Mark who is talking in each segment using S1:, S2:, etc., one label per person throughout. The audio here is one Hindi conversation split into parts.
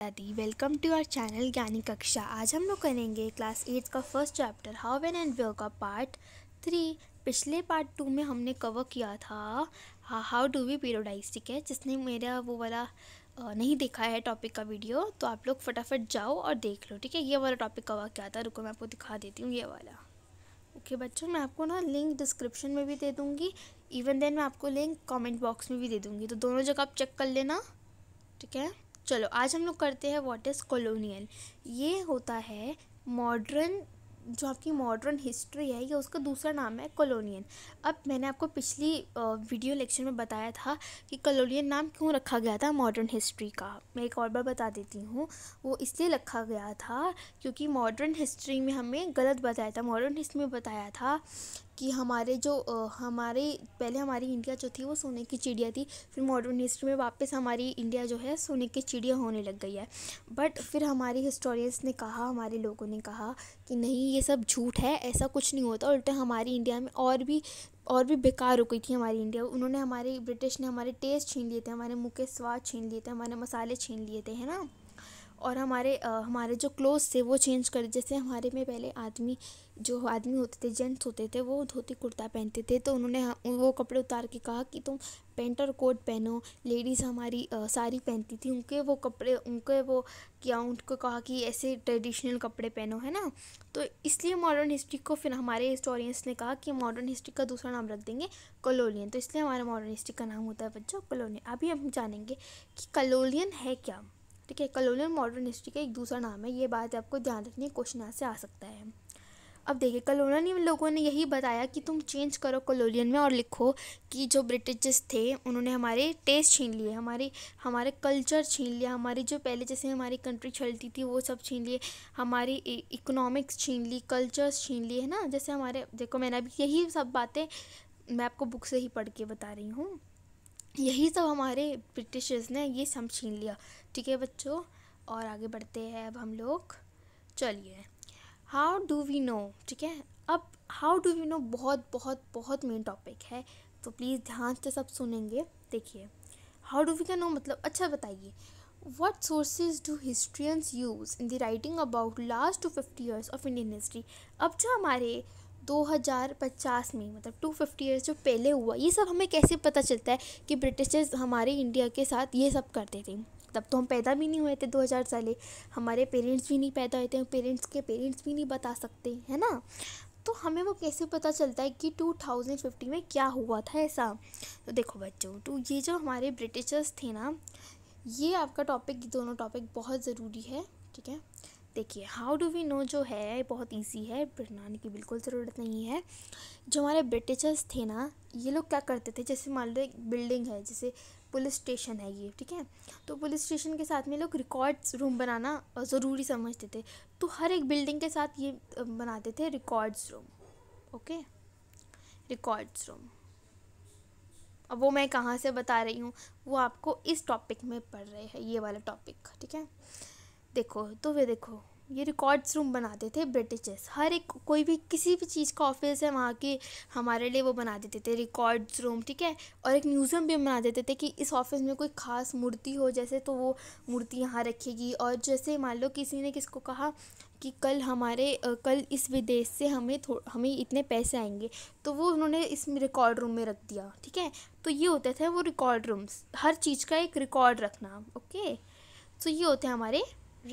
S1: दादी वेलकम टू आवर चैनल ज्ञानी कक्षा आज हम लोग करेंगे क्लास एट का first chapter how when and where का पार्ट थ्री पिछले पार्ट टू में हमने कवर किया था हाउ डू वी पीरोडाइज ठीक है जिसने मेरा वो वाला नहीं देखा है टॉपिक का वीडियो तो आप लोग फटाफट जाओ और देख लो ठीक है ये वाला टॉपिक कवर किया था रुको मैं आपको दिखा देती हूँ ये वाला ओके okay, बच्चों मैं आपको ना लिंक डिस्क्रिप्शन में भी दे दूँगी इवन देन मैं आपको लिंक कमेंट बॉक्स में भी दे दूँगी तो दोनों जगह आप चेक कर लेना ठीक है चलो आज हम लोग करते हैं व्हाट इज़ कॉलोनियल ये होता है मॉडर्न जो आपकी मॉडर्न हिस्ट्री है ये उसका दूसरा नाम है कॉलोनियन अब मैंने आपको पिछली वीडियो लेक्चर में बताया था कि कॉलोनियन नाम क्यों रखा गया था मॉडर्न हिस्ट्री का मैं एक और बार बता देती हूँ वो इसलिए रखा गया था क्योंकि मॉडर्न हिस्ट्री में हमें गलत बताया था मॉडर्न हिस्ट्री में बताया था कि हमारे जो हमारे पहले हमारी इंडिया जो थी वो सोने की चिड़िया थी फिर मॉडर्न हिस्ट्री में वापस हमारी इंडिया जो है सोने की चिड़िया होने लग गई है बट फिर हमारे हिस्टोरियंस ने कहा हमारे लोगों ने कहा कि नहीं ये सब झूठ है ऐसा कुछ नहीं होता उल्टा हमारी इंडिया में और भी और भी बेकार हो गई थी हमारी इंडिया उन्होंने हमारे ब्रिटिश ने हमारे टेस्ट छीन लिए थे हमारे मुँह के स्वाद छीन लिए थे हमारे मसाले छीन लिए थे है ना और हमारे आ, हमारे जो क्लोथ्स थे वो चेंज कर जैसे हमारे में पहले आदमी जो आदमी होते थे जेंट्स होते थे वो धोती कुर्ता पहनते थे तो उन्होंने वो कपड़े उतार के कहा कि तुम पेंट और कोट पहनो लेडीज़ हमारी आ, साड़ी पहनती थी उनके वो कपड़े उनके वो क्या उनको कहा कि ऐसे ट्रेडिशनल कपड़े पहनो है ना तो इसलिए मॉडर्न हिस्ट्री को फिर हमारे हिस्टोरियंस ने कहा कि मॉडर्न हिस्ट्री का दूसरा नाम रख देंगे कलोलियन तो इसलिए हमारा मॉडर्न हिस्ट्री का नाम होता है बच्चों कलोलियन अभी हम जानेंगे कि कलोलियन है क्या ठीक है कलोनियल मॉडर्न हिस्ट्री का एक दूसरा नाम है ये बात आपको ध्यान रखनी है क्वेश्चन यहाँ से आ सकता है अब देखिए कॉलोनियल लोगों ने यही बताया कि तुम चेंज करो कॉलोनियल में और लिखो कि जो ब्रिटिशर्स थे उन्होंने हमारे टेस्ट छीन लिए हमारे हमारे कल्चर छीन लिया हमारी जो पहले जैसे हमारी कंट्री चलती थी वो सब छीन लिए हमारी इकोनॉमिक्स छीन ली कल्चर्स छीन लिए है ना जैसे हमारे देखो मैंने अभी यही सब बातें मैं आपको बुक से ही पढ़ के बता रही हूँ यही सब हमारे ब्रिटिशर्स ने ये सब छीन लिया ठीक है बच्चों और आगे बढ़ते हैं अब हम लोग चलिए हाउ डू वी नो ठीक है अब हाउ डू वी नो बहुत बहुत बहुत मेन टॉपिक है तो प्लीज़ ध्यान से सब सुनेंगे देखिए हाउ डू वी का नो मतलब अच्छा बताइए what sources do historians use in the writing about last two fifty years of Indian history अब जो हमारे दो हज़ार पचास में मतलब टू फिफ्टी ईयर्स जो पहले हुआ ये सब हमें कैसे पता चलता है कि ब्रिटिशर्स हमारे इंडिया के साथ ये सब करते थे तब तो हम पैदा भी नहीं हुए थे दो हज़ार साले हमारे पेरेंट्स भी नहीं पैदा हुए थे पेरेंट्स के पेरेंट्स भी नहीं बता सकते है ना तो हमें वो कैसे पता चलता है कि 2050 में क्या हुआ था ऐसा तो देखो बच्चों तो ये जो हमारे ब्रिटिशर्स थे ना ये आपका टॉपिक दोनों टॉपिक बहुत ज़रूरी है ठीक है देखिए हाउ डू वी नो जो है बहुत इजी है बनाने की बिल्कुल ज़रूरत नहीं है जो हमारे ब्रिटिशर्स थे ना ये लोग क्या करते थे जैसे मान लो एक बिल्डिंग है जैसे पुलिस स्टेशन है ये ठीक है तो पुलिस स्टेशन के साथ में लोग रिकॉर्ड्स रूम बनाना ज़रूरी समझते थे तो हर एक बिल्डिंग के साथ ये बनाते थे records room okay records room अब वो मैं कहाँ से बता रही हूँ वो आपको इस टॉपिक में पढ़ रहे हैं ये वाला टॉपिक ठीक है देखो तो वे देखो ये रिकॉर्ड्स रूम बनाते थे ब्रिटिशर्स हर एक कोई भी किसी भी चीज़ का ऑफिस है वहाँ के हमारे लिए वो बना देते थे रिकॉर्ड्स रूम ठीक है और एक म्यूज़ियम भी बना देते थे कि इस ऑफिस में कोई ख़ास मूर्ति हो जैसे तो वो मूर्ति यहाँ रखेगी और जैसे मान लो किसी ने किसको कहा कि कल हमारे कल इस विदेश से हमें हमें इतने पैसे आएंगे तो वो उन्होंने इस रिकॉर्ड रूम में रख दिया ठीक है तो ये होते थे वो रिकॉर्ड रूम्स हर चीज़ का एक रिकॉर्ड रखना ओके तो ये होते हैं हमारे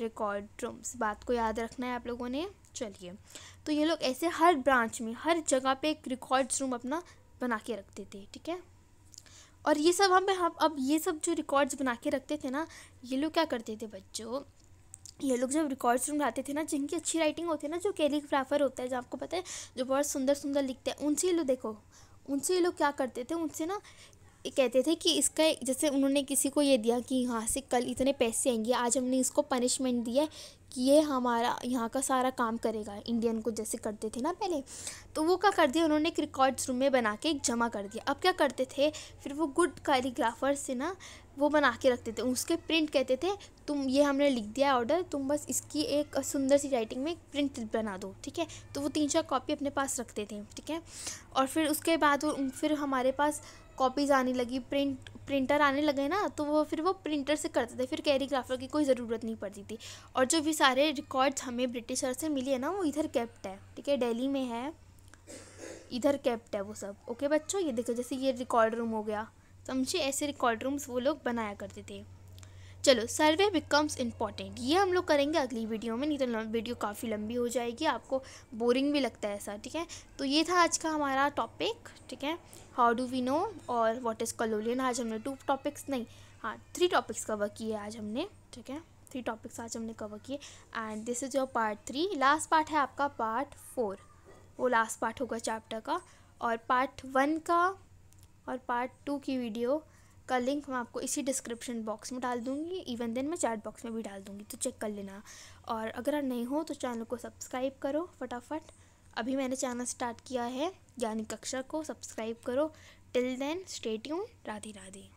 S1: रिकॉर्ड रूम्स बात को याद रखना है आप लोगों ने चलिए तो ये लोग ऐसे हर ब्रांच में हर जगह पे एक रिकॉर्ड्स रूम अपना बना के रखते थे ठीक है और ये सब हम हम अब ये सब जो रिकॉर्ड्स बना के रखते थे ना ये लोग क्या करते थे बच्चों ये लोग जब रिकॉर्ड्स रूम लाते थे ना जिनकी अच्छी राइटिंग होती है ना जो कैलीग्राफर होता है जो आपको पता है जो बहुत सुंदर सुंदर लिखते हैं उनसे ये लोग देखो उनसे ये लोग क्या करते थे उनसे ना कहते थे कि इसका जैसे उन्होंने किसी को ये दिया कि यहाँ से कल इतने पैसे आएंगे आज हमने इसको पनिशमेंट दिया कि ये हमारा यहाँ का सारा काम करेगा इंडियन को जैसे करते थे ना पहले तो वो क्या कर दिया उन्होंने एक रिकॉर्ड्स रूम में बना के जमा कर दिया अब क्या करते थे फिर वो गुड कैलीग्राफर से ना वो बना के रखते थे उसके प्रिंट कहते थे तुम ये हमने लिख दिया ऑर्डर तुम बस इसकी एक सुंदर सी राइटिंग में प्रिंट बना दो ठीक है तो वो तीन चार कॉपी अपने पास रखते थे ठीक है और फिर उसके बाद वो फिर हमारे पास कॉपीज़ आने लगी प्रिंट प्रिंटर आने लगे ना तो वो फिर वो प्रिंटर से करते थे फिर कैरीग्राफर की कोई ज़रूरत नहीं पड़ती थी और जो भी सारे रिकॉर्ड्स हमें ब्रिटिशर से मिले हैं ना वो इधर कैप्ट है ठीक है दिल्ली में है इधर कैप्ट है वो सब ओके बच्चों ये देखो जैसे ये रिकॉर्ड रूम हो गया समझिए तो ऐसे रिकॉर्ड रूम्स वो लोग बनाया करते थे चलो सर्वे बिकम्स इम्पॉर्टेंट ये हम लोग करेंगे अगली वीडियो में नहीं तो वीडियो काफ़ी लंबी हो जाएगी आपको बोरिंग भी लगता है ऐसा ठीक है तो ये था आज का हमारा टॉपिक ठीक है हाउ डू वी नो और व्हाट इज़ कलोलियन आज हमने टू टॉपिक्स नहीं हाँ थ्री टॉपिक्स कवर किए आज हमने ठीक है थ्री टॉपिक्स आज हमने कवर किए and this is your part three last part है आपका पार्ट फोर वो लास्ट पार्ट होगा चैप्टर का और पार्ट वन का और पार्ट टू की वीडियो का लिंक मैं आपको इसी डिस्क्रिप्शन बॉक्स में डाल दूँगी इवन देन मैं चैट बॉक्स में भी डाल दूँगी तो चेक कर लेना और अगर नहीं हो तो चैनल को सब्सक्राइब करो फटाफट अभी मैंने चैनल स्टार्ट किया है ज्ञानी कक्षा को सब्सक्राइब करो till then state Radhe Radhe